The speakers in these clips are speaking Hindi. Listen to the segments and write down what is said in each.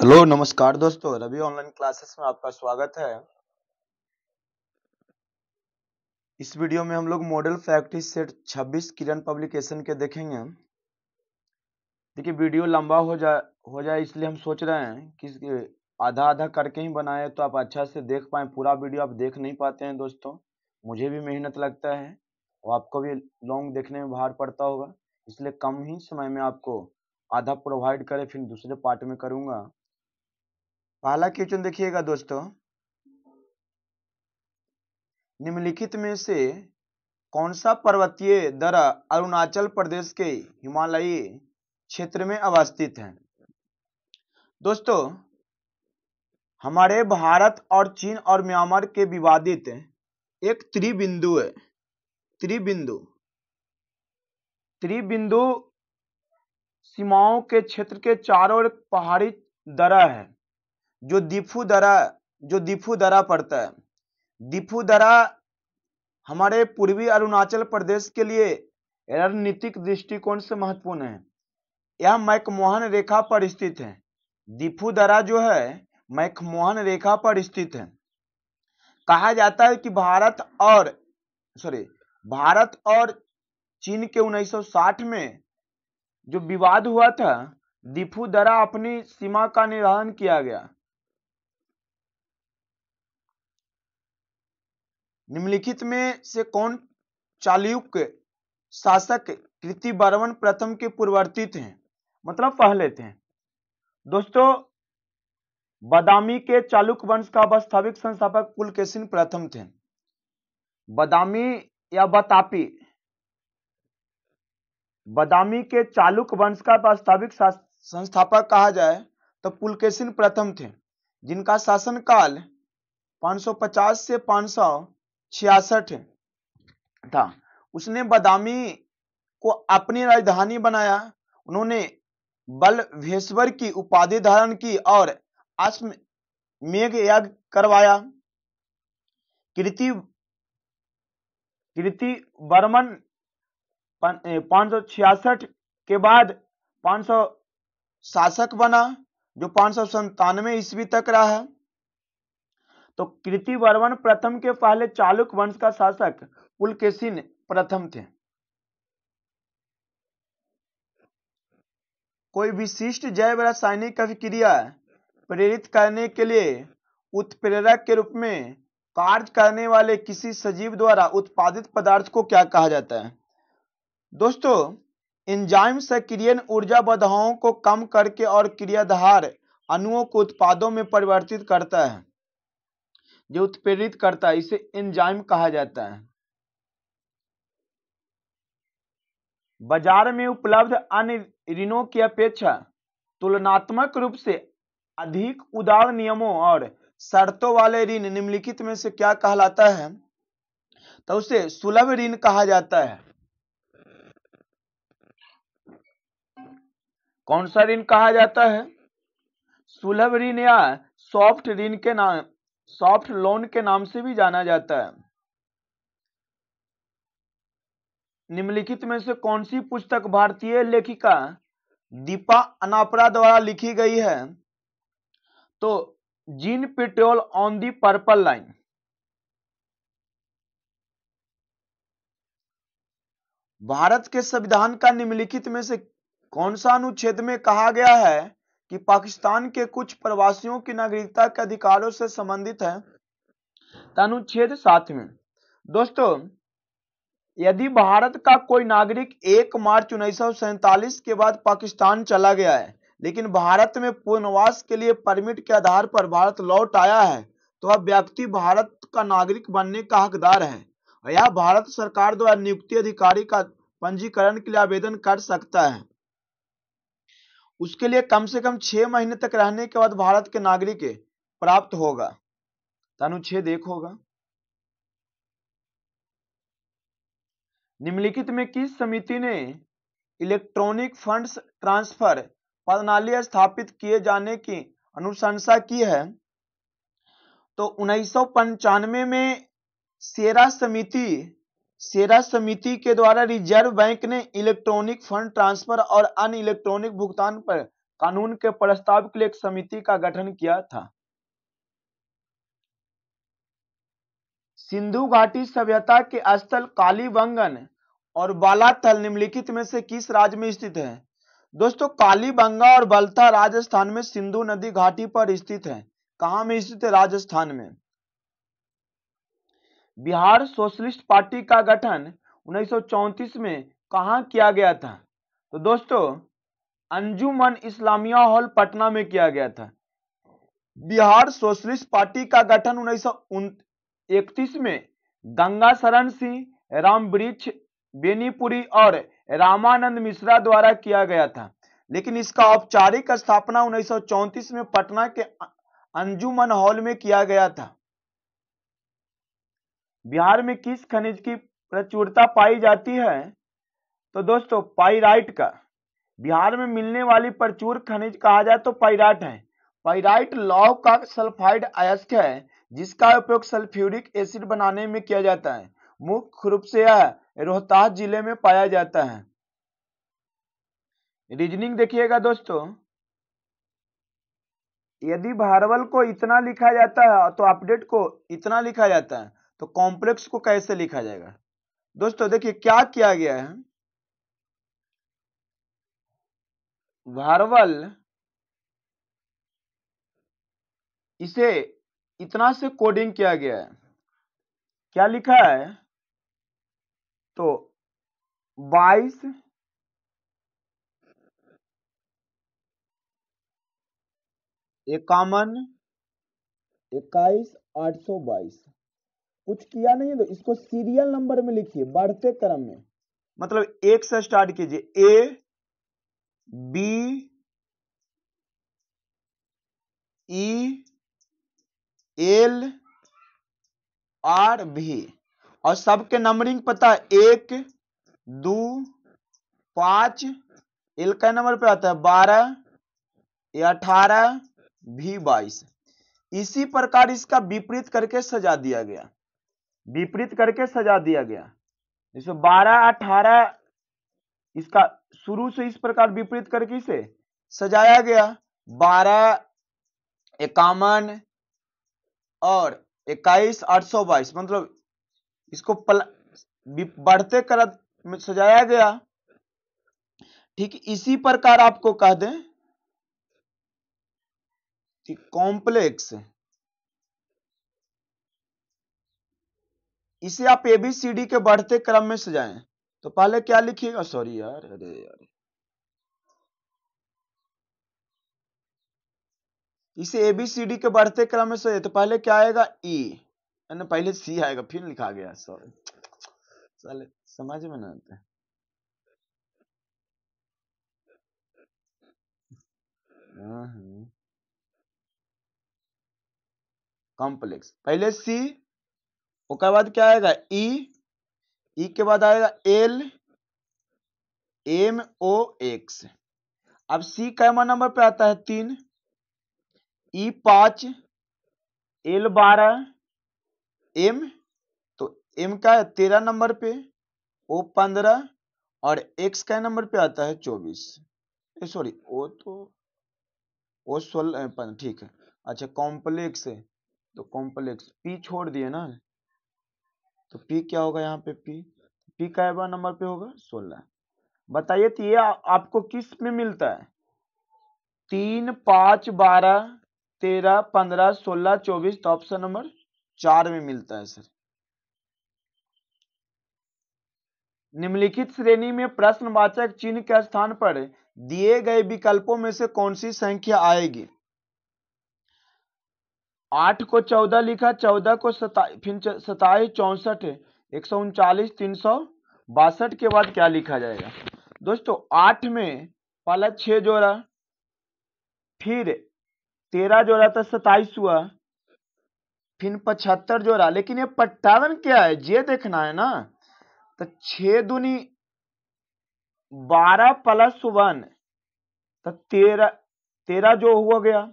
हेलो नमस्कार दोस्तों रवि ऑनलाइन क्लासेस में आपका स्वागत है इस वीडियो में हम लोग model factory set 26 Kiran publication के देखेंगे देखिए वीडियो लंबा हो जा हो जाए इसलिए हम सोच रहे हैं कि आधा आधा करके ही बनाए तो आप अच्छा से देख पाए पूरा वीडियो आप देख नहीं पाते हैं दोस्तों मुझे भी मेहनत लगता है और आपको भी लॉन्ग देखने में भार पड़ता होगा इसलिए कम ही समय में आपको आधा प्रोवाइड करें फिर दूसरे पार्ट में करूँगा पहला क्वेश्चन देखिएगा दोस्तों निम्नलिखित में से कौन सा पर्वतीय दरा अरुणाचल प्रदेश के हिमालयी क्षेत्र में अवस्थित है दोस्तों हमारे भारत और चीन और म्यांमार के विवादित एक त्रिबिंदु है त्रिबिंदु त्रिबिंदु सीमाओं के क्षेत्र के चारों ओर पहाड़ी दरा है जो दीफू दरा जो दीफू दरा पड़ता है दीफू दरा हमारे पूर्वी अरुणाचल प्रदेश के लिए रणनीतिक दृष्टिकोण से महत्वपूर्ण है यह मैकमोहन रेखा पर स्थित है दीफू दरा जो है मैकमोहन रेखा पर स्थित है कहा जाता है कि भारत और सॉरी भारत और चीन के 1960 में जो विवाद हुआ था दीफू दरा अपनी सीमा का निर्धारण किया गया निम्नलिखित में से कौन चालुक शासक कृति बारवन प्रथम के पूर्वर्ती थे मतलब पहले थे दोस्तों बदामी के चालुक वंश का वास्तविक संस्थापक पुलकेशिन प्रथम थे बदामी या बतापी बदामी के चालुक वंश का वास्तविक संस्थापक कहा जाए तो पुलकेशिन प्रथम थे जिनका शासनकाल 550 से छियासठ था उसने बदामी को अपनी राजधानी बनाया उन्होंने बलभेश्वर की उपाधि धारण की और मेघ यज्ञ करवाया कृति कृति वर्मन पांच सौ छियासठ के बाद पांच सौ शासक बना जो पांच सौ संतानवे ईस्वी तक रहा तो कृतिवर्मन प्रथम के पहले चालुक वंश का शासक पुलकेशिन प्रथम थे कोई विशिष्ट जैव रासायनिक अभिक्रिया प्रेरित करने के लिए उत्प्रेरक के रूप में कार्य करने वाले किसी सजीव द्वारा उत्पादित पदार्थ को क्या कहा जाता है दोस्तों एंजाइम सक्रियन ऊर्जा बधाओं को कम करके और क्रियाधार अणुओं को उत्पादों में परिवर्तित करता है जो उत्प्रेरित करता है इसे एंजाइम कहा जाता है बाजार में उपलब्ध अन्य ऋणों की अपेक्षा तुलनात्मक रूप से अधिक उदार नियमों और शर्तों वाले ऋण निम्नलिखित में से क्या कहलाता है तो उसे सुलभ ऋण कहा जाता है कौन सा ऋण कहा जाता है सुलभ ऋण या सॉफ्ट ऋण के नाम सॉफ्ट लोन के नाम से भी जाना जाता है निम्नलिखित में से कौन सी पुस्तक भारतीय लेखिका दीपा अनापरा द्वारा लिखी गई है तो जीन petrol on the purple line Bharat के संविधान का निम्नलिखित में से कौन सा अनुच्छेद में कहा गया है कि पाकिस्तान के कुछ प्रवासियों की नागरिकता के अधिकारों से संबंधित है अनुच्छेद सात में दोस्तों यदि भारत का कोई नागरिक 1 मार्च उन्नीस के बाद पाकिस्तान चला गया है लेकिन भारत में पुनर्वास के लिए परमिट के आधार पर भारत लौट आया है तो अब व्यक्ति भारत का नागरिक बनने का हकदार है या भारत सरकार द्वारा नियुक्ति अधिकारी का पंजीकरण के लिए आवेदन कर सकता है उसके लिए कम से कम छह महीने तक रहने के बाद भारत के नागरिक प्राप्त होगा अनुच्छेद एक होगा निम्नलिखित में किस समिति ने इलेक्ट्रॉनिक फंड्स ट्रांसफर प्रणाली स्थापित किए जाने की अनुशंसा की है तो उन्नीस में सेरा समिति सेरा समिति के द्वारा रिजर्व बैंक ने इलेक्ट्रॉनिक फंड ट्रांसफर और अन इलेक्ट्रॉनिक भुगतान पर कानून के प्रस्ताव के लिए एक समिति का गठन किया था सिंधु घाटी सभ्यता के स्थल कालीबंगन और बालाथल निम्नलिखित में से किस राज्य में स्थित है दोस्तों कालीबंगा और बलथा राजस्थान में सिंधु नदी घाटी पर स्थित है कहा में स्थित है राजस्थान में बिहार सोशलिस्ट पार्टी का गठन उन्नीस में कहा किया गया था तो दोस्तों अंजुमन इस्लामिया हॉल पटना में किया गया था बिहार सोशलिस्ट पार्टी का गठन उन्नीस में गंगा शरण सिंह राम वृक्ष बेनीपुरी और रामानंद मिश्रा द्वारा किया गया था लेकिन इसका औपचारिक स्थापना 1934 में पटना के अंजुमन हॉल में किया गया था बिहार में किस खनिज की प्रचुरता पाई जाती है तो दोस्तों पाइराइट का बिहार में मिलने वाली प्रचुर खनिज कहा जाए तो पाइराइट है पाइराइट लौह का सल्फाइड अयस्क है जिसका उपयोग सल्फ्यूरिक एसिड बनाने में किया जाता है मुख्य रूप से यह रोहतास जिले में पाया जाता है रीजनिंग देखिएगा दोस्तों यदि भारवल को इतना लिखा जाता है तो अपडेट को इतना लिखा जाता है तो कॉम्प्लेक्स को कैसे लिखा जाएगा दोस्तों देखिए क्या किया गया है वार्वल इसे इतना से कोडिंग किया गया है क्या लिखा है तो 22 एकावन इक्कीस आठ सौ बाईस कुछ किया नहीं है तो इसको सीरियल नंबर में लिखिए बढ़ते क्रम में मतलब एक से स्टार्ट कीजिए A B E L R भी और सबके नंबरिंग पता है एक दो पांच एल का नंबर पे आता है बारह या अठारह भी बाईस इसी प्रकार इसका विपरीत करके सजा दिया गया विपरीत करके सजा दिया गया जैसे बारह अठारह इसका शुरू से इस प्रकार विपरीत करके इसे सजाया गया बारह इक्यावन और इक्कीस आठ सौ बाईस मतलब इसको पल, बढ़ते कर सजाया गया ठीक इसी प्रकार आपको कह दें कि कॉम्प्लेक्स इसे आप एबीसीडी के बढ़ते क्रम में सजाएं तो पहले क्या लिखिएगा सॉरी यार अरे यार इसे एबीसीडी के बढ़ते क्रम में सजाए तो पहले क्या आएगा ई e. पहले सी आएगा फिर लिखा गया सॉरी चले समझ में ना आते कॉम्प्लेक्स पहले सी उसके बाद क्या आएगा ई e, ई e के बाद आएगा एल एम ओ एक्स अब सी कैमा नंबर पे आता है तीन ई e पांच एल बारह एम तो एम का है तेरह नंबर पे ओ पंद्रह और एक्स का नंबर पे आता है चौबीस सॉरी ओ तो ओ सोलह ठीक है अच्छा कॉम्प्लेक्स है तो कॉम्प्लेक्स पी छोड़ दिए ना तो पी क्या होगा यहाँ पे पी पी का नंबर पे होगा सोलह बताइए तो ये आपको किस में मिलता है तीन पाँच बारह तेरह पंद्रह सोलह चौबीस तो ऑप्शन नंबर चार में मिलता है सर निम्नलिखित श्रेणी में प्रश्नवाचक चिन्ह के स्थान पर दिए गए विकल्पों में से कौन सी संख्या आएगी आठ को चौदह लिखा चौदह को सताई फिर सताईस चौसठ एक सौ उनचालीस तीन सौ बासठ के बाद क्या लिखा जाएगा दोस्तों आठ में पहला छ जोड़ा फिर तेरह जोड़ा था तो सताइस हुआ फिर पचहत्तर जोड़ा लेकिन ये पट्टावन क्या है ये देखना है ना तो छ दुनी बारह प्लस वन तो तेरह तेरह जो हुआ गया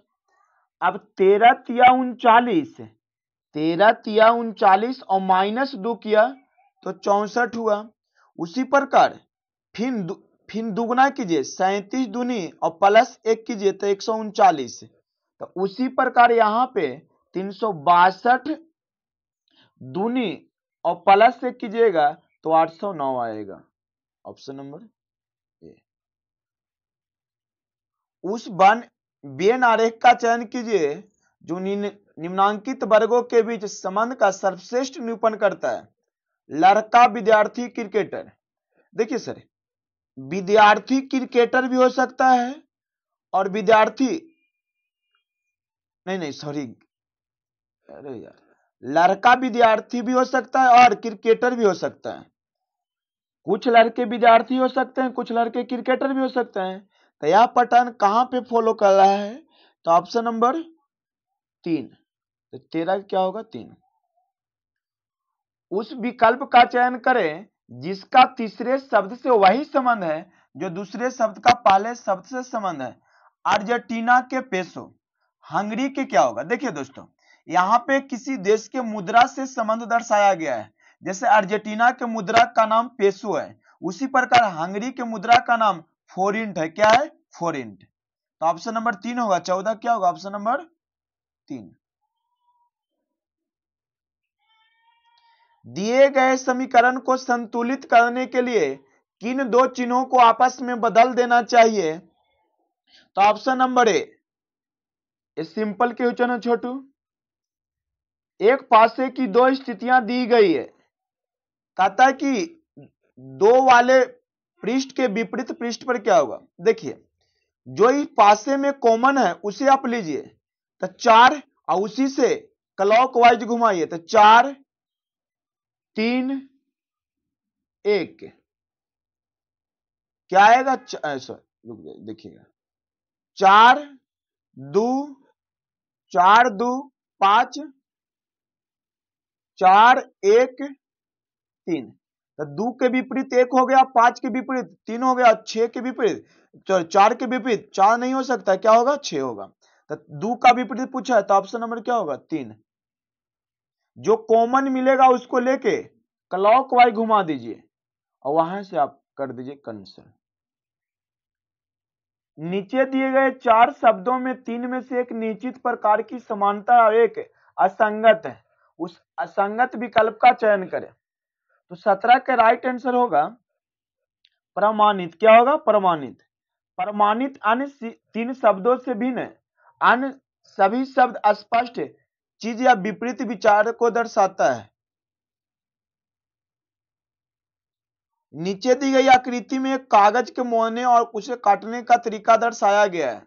अब तेरह तिया उनचालीस तेरह तिया उनचालीस और माइनस दो किया तो चौसठ हुआ उसी प्रकार फिर दु, फिर दुगुना कीजिए सैतीस दूनी और प्लस एक कीजिए तो एक सौ उनचालीस तो उसी प्रकार यहाँ पे तीन सौ बासठ दुनी और प्लस एक कीजिएगा तो आठ सौ नौ आएगा ऑप्शन नंबर ए उस वन बेन आरेख का चयन कीजिए जो निम्नांकित वर्गों के बीच संबंध का सर्वश्रेष्ठ निरूपण करता है लड़का विद्यार्थी क्रिकेटर देखिए सर विद्यार्थी क्रिकेटर भी हो सकता है और विद्यार्थी नहीं नहीं सॉरी अरे यार लड़का विद्यार्थी भी हो सकता है और क्रिकेटर भी हो सकता है कुछ लड़के विद्यार्थी हो सकते हैं कुछ लड़के क्रिकेटर भी हो सकते हैं तो यह पैटर्न कहां पे फॉलो कर रहा है तो ऑप्शन नंबर तीन तो तेरा क्या होगा तीन उस विकल्प का चयन करें जिसका तीसरे शब्द से वही संबंध है जो दूसरे शब्द का पहले शब्द से संबंध है अर्जेंटीना के पेसो हंगरी के क्या होगा देखिए दोस्तों यहाँ पे किसी देश के मुद्रा से संबंध दर्शाया गया है जैसे अर्जेंटीना के मुद्रा का नाम पेसो है उसी प्रकार हंगरी के मुद्रा का नाम फोर इंट है क्या है फोर इंट तो ऑप्शन नंबर तीन होगा चौदह क्या होगा ऑप्शन नंबर तीन दिए गए समीकरण को संतुलित करने के लिए किन दो चिन्हों को आपस में बदल देना चाहिए तो option number A simple question है छोटू एक पासे की दो स्थितियां दी गई है कहता है कि दो वाले पृष्ठ के विपरीत पृष्ठ पर क्या होगा देखिए जो ही पासे में कॉमन है उसे आप लीजिए तो चार और उसी से क्लॉक वाइज घुमाइए तो चार तीन एक क्या आएगा सॉरी देखिएगा चार दो चार दो पांच चार एक तीन तो दो के विपरीत एक हो गया पांच के विपरीत तीन हो गया छह के विपरीत चार के विपरीत चार नहीं हो सकता क्या होगा छह होगा तो दो का विपरीत पूछा है तो ऑप्शन नंबर क्या होगा तीन जो कॉमन मिलेगा उसको लेके क्लॉक वाइज घुमा दीजिए और वहां से आप कर दीजिए कंसल नीचे दिए गए चार शब्दों में तीन में से एक निश्चित प्रकार की समानता और एक असंगत है उस असंगत विकल्प का चयन करें तो सत्रह का राइट आंसर होगा प्रमाणित क्या होगा प्रमाणित प्रमाणित अन्य तीन शब्दों से भिन्न अन्य सभी शब्द स्पष्ट चीज या विपरीत विचार को दर्शाता है नीचे दी गई आकृति में कागज के मोहने और उसे काटने का तरीका दर्शाया गया है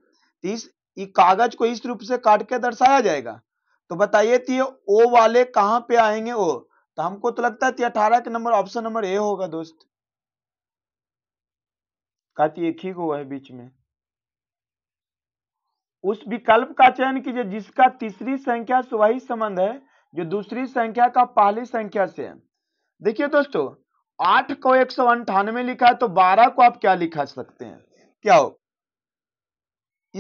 तो इस कागज को इस रूप से काट के दर्शाया जाएगा तो बताइए ओ वाले कहां पे आएंगे ओ तो हमको तो लगता है अठारह के नंबर ऑप्शन नंबर ए होगा दोस्त काफी एक ही हुआ है बीच में उस विकल्प का चयन कीजिए जिसका तीसरी संख्या से वही संबंध है जो दूसरी संख्या का पहली संख्या से है देखिए दोस्तों आठ को एक सौ अंठानवे लिखा है तो बारह को आप क्या लिखा सकते हैं क्या हो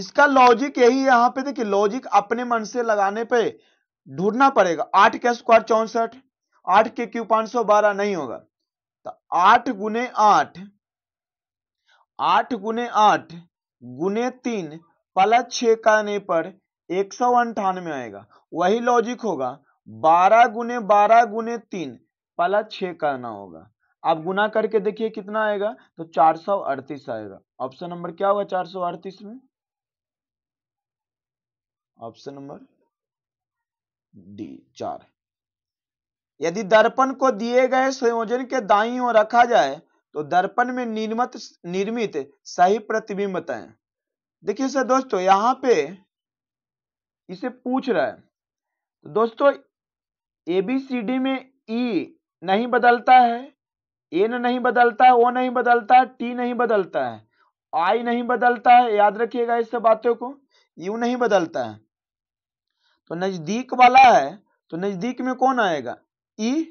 इसका लॉजिक यही यहां पे देखिए लॉजिक अपने मन से लगाने पे ढूंढना पड़ेगा आठ का स्क्वायर चौसठ आठ के क्यू पांच सौ बारह नहीं होगा तो आठ गुने आठ आठ गुने आठ गुने तीन प्लस छ करने पर एक सौ अंठानवे आएगा वही लॉजिक होगा बारह गुने बारह गुने तीन प्लस छ करना होगा आप गुना करके देखिए कितना आएगा तो चार सौ अड़तीस आएगा ऑप्शन नंबर क्या होगा चार सौ अड़तीस में ऑप्शन नंबर डी चार यदि दर्पण को दिए गए संयोजन के दाई ओर रखा जाए तो दर्पण में निर्मित निर्मित सही प्रतिबिंब है देखिए सर दोस्तों यहाँ पे इसे पूछ रहा है तो दोस्तों एबीसीडी में ई e नहीं बदलता है एन नहीं बदलता है ओ नहीं बदलता है टी नहीं बदलता है आई नहीं बदलता है याद रखिएगा इस सब बातों को यू नहीं बदलता है तो नजदीक वाला है तो नजदीक में कौन आएगा ई e,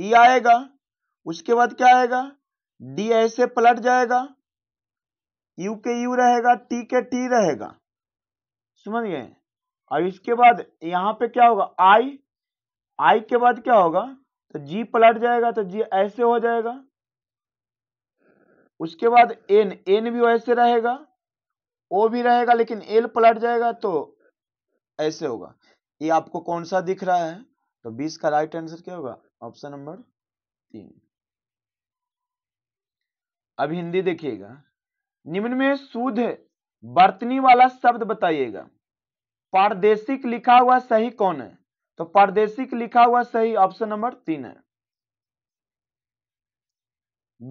ई e आएगा उसके बाद क्या आएगा डी ऐसे पलट जाएगा यू के यू रहेगा टी के टी रहेगा समझ गए और इसके बाद यहां पे क्या होगा आई आई के बाद क्या होगा तो जी पलट जाएगा तो जी ऐसे हो जाएगा उसके बाद एन एन भी ऐसे रहेगा ओ भी रहेगा लेकिन एल पलट जाएगा तो ऐसे होगा ये आपको कौन सा दिख रहा है तो 20 का राइट आंसर क्या होगा ऑप्शन नंबर तीन अब हिंदी देखिएगा निम्न में शुद्ध बर्तनी वाला शब्द बताइएगा पारदेशिक लिखा हुआ सही कौन है तो पारदेशिक लिखा हुआ सही ऑप्शन नंबर तीन है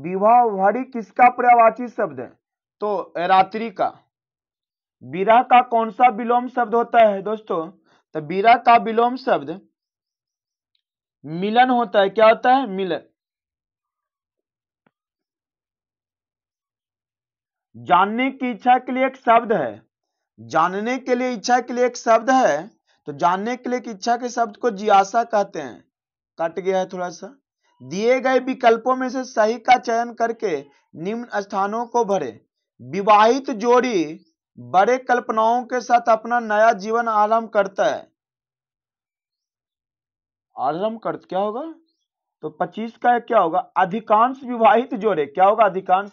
विवाह भरी किसका पर्यावाची शब्द है तो रात्रि का बीरा का कौन सा विलोम शब्द होता है दोस्तों तो बीरा का विलोम शब्द मिलन होता है क्या होता है मिलन जानने की इच्छा के लिए एक शब्द है जानने के लिए इच्छा के लिए एक शब्द है तो जानने के लिए इच्छा के शब्द को जियासा कहते हैं कट गया है थोड़ा सा दिए गए विकल्पों में से सही का चयन करके निम्न स्थानों को भरे विवाहित जोड़ी बड़े कल्पनाओं के साथ अपना नया जीवन आरंभ करता है आजम कर क्या होगा तो 25 का एक क्या होगा अधिकांश विवाहित जोड़े क्या होगा अधिकांश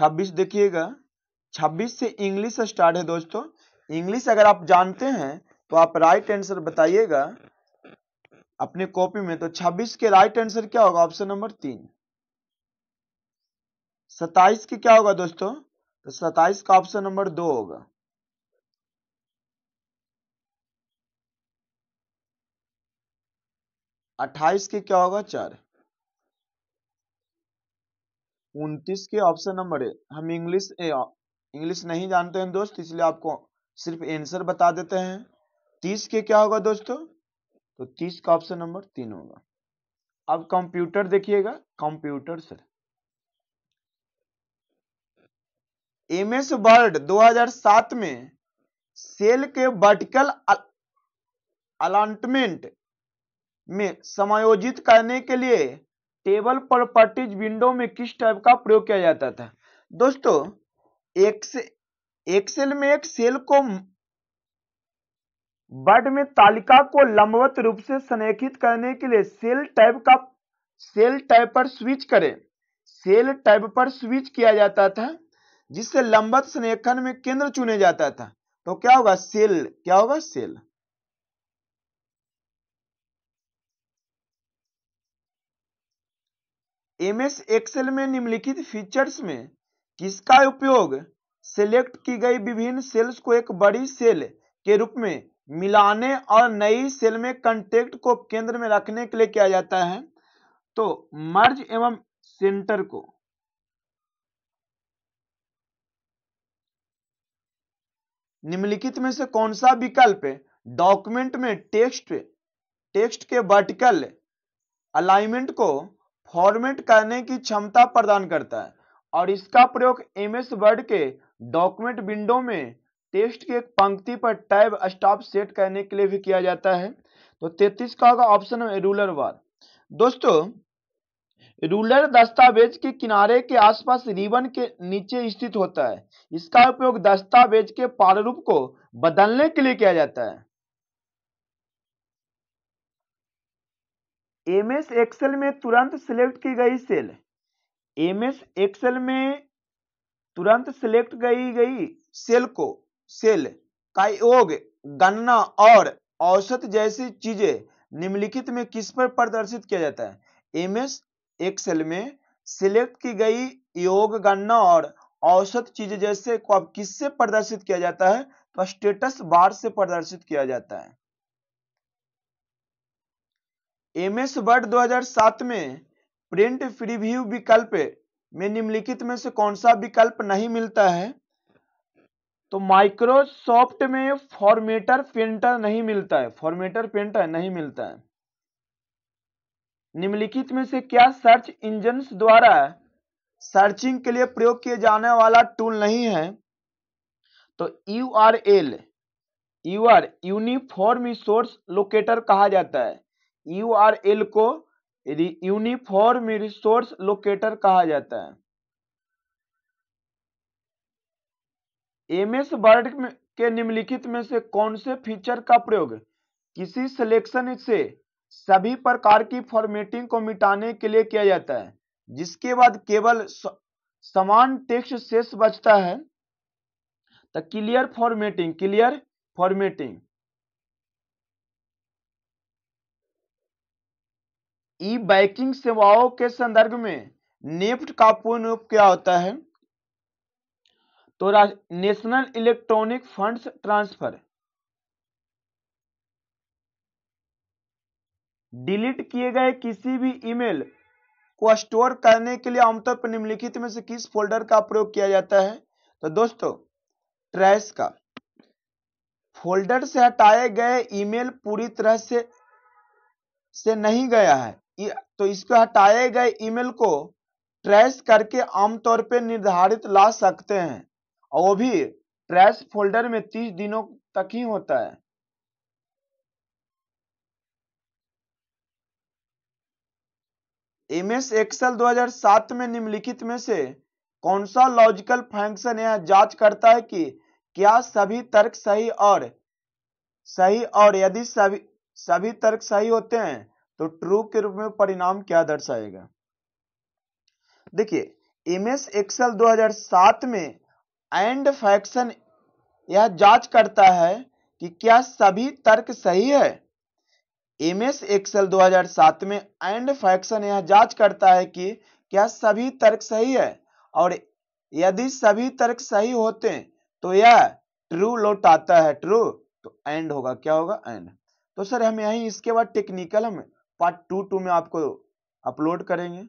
26 देखिएगा 26 से इंग्लिश स्टार्ट है दोस्तों इंग्लिश अगर आप जानते हैं तो आप राइट आंसर बताइएगा अपने कॉपी में तो 26 के राइट आंसर क्या होगा ऑप्शन नंबर तीन 27 के क्या होगा दोस्तों तो 27 का ऑप्शन नंबर दो होगा अट्ठाईस के क्या होगा चार उनतीस के ऑप्शन नंबर ए हम इंग्लिश इंग्लिश नहीं जानते हैं दोस्त इसलिए आपको सिर्फ आंसर बता देते हैं तीस के क्या होगा दोस्तों तो 30 का ऑप्शन नंबर तीन होगा अब कंप्यूटर देखिएगा computer sir M S Word 2007 में सेल के वर्टिकल अलाटमेंट में समायोजित करने के लिए टेबल प्रॉपर्टीज विंडो में किस टाइप का प्रयोग किया जाता था दोस्तों एक्सेल में एक सेल को बड में तालिका को लंबवत रूप से संरेखित करने के लिए सेल टाइप का सेल टाइप पर स्विच करें सेल टाइप पर स्विच किया जाता था जिससे लंबवत संरेखन में केंद्र चुने जाता था तो क्या होगा सेल क्या होगा सेल एम एस एक्सेल में निम्नलिखित फीचर्स में किसका उपयोग सेलेक्ट की गई विभिन्न सेल्स को एक बड़ी सेल के रूप में मिलाने और नई सेल में कंटेक्ट को केंद्र में रखने के लिए किया जाता है तो मर्ज एवं सेंटर को निम्नलिखित में से कौन सा विकल्प डॉक्यूमेंट में टेक्स्ट टेक्स्ट के वर्टिकल अलाइनमेंट को फॉर्मेट करने की क्षमता प्रदान करता है और इसका प्रयोग एम एस वर्ड के डॉक्यूमेंट विंडो में टेस्ट की एक पंक्ति पर टैब स्टॉप सेट करने के लिए भी किया जाता है तो तैतीस का होगा ऑप्शन रूलर वार दोस्तों रूलर दस्तावेज के किनारे के आसपास रिबन के नीचे स्थित होता है इसका उपयोग दस्तावेज के प्रारूप को बदलने के लिए किया जाता है एम एस एक्सेल में तुरंत सिलेक्ट की गई सेल एम एस एक्सेल में तुरंत सिलेक्ट गई गई सेल को सेल का योग गणना और औसत जैसी चीजें निम्नलिखित में किस पर प्रदर्शित किया जाता है एम एस एक्सेल में सिलेक्ट की गई योग गणना और औसत चीज जैसे को अब किससे प्रदर्शित किया जाता है तो स्टेटस बार से प्रदर्शित किया जाता है एम एस वर्ड 2007 में प्रिंट प्रिव्यू विकल्प में निम्नलिखित में से कौन सा विकल्प नहीं मिलता है तो माइक्रोसॉफ्ट में फॉर्मेटर प्रिंटर नहीं मिलता है फॉर्मेटर प्रिंटर नहीं मिलता है निम्नलिखित में से क्या सर्च इंजन द्वारा सर्चिंग के लिए प्रयोग किया जाने वाला टूल नहीं है तो U R L or uniform resource locator कहा जाता है यू आर एल को यूनिफॉर्म रिसोर्स लोकेटर कहा जाता है एम एस वर्ड के निम्नलिखित में से कौन से फीचर का प्रयोग किसी सिलेक्शन से सभी प्रकार की फॉर्मेटिंग को मिटाने के लिए किया जाता है जिसके बाद केवल समान टेक्स्ट शेष बचता है तो clear formatting clear formatting E banking सेवाओं के संदर्भ में नेफ्ट का पूर्ण रूप क्या होता है तो national electronic funds transfer delete किए गए किसी भी ईमेल को स्टोर करने के लिए आमतौर पर निम्नलिखित में से किस फोल्डर का प्रयोग किया जाता है तो दोस्तों ट्रैश का फोल्डर से हटाए गए ईमेल पूरी तरह से से नहीं गया है तो इसको हटाए गए ईमेल को ट्रैश करके आमतौर पर निर्धारित ला सकते हैं और वो भी ट्रैश फोल्डर में तीस दिनों तक ही होता है एम एस एक्सल 2007 में निम्नलिखित में से कौन सा लॉजिकल फंक्शन यह जांच करता है कि क्या सभी तर्क सही और सही और यदि सभी सभी तर्क सही होते हैं तो ट्रू के रूप में परिणाम क्या दर्शाएगा देखिए एम एस एक्सएल 2007 में एंड फैक्शन यह जांच करता है कि क्या सभी तर्क सही है एम एस एक्सएल 2007 में एंड फैक्शन यह जांच करता है कि क्या सभी तर्क सही है और यदि सभी तर्क सही होते हैं तो यह ट्रू आता है ट्रू तो एंड होगा क्या होगा एंड तो सर हम यही इसके बाद टेक्निकल हम पार्ट टू टू में आपको अपलोड करेंगे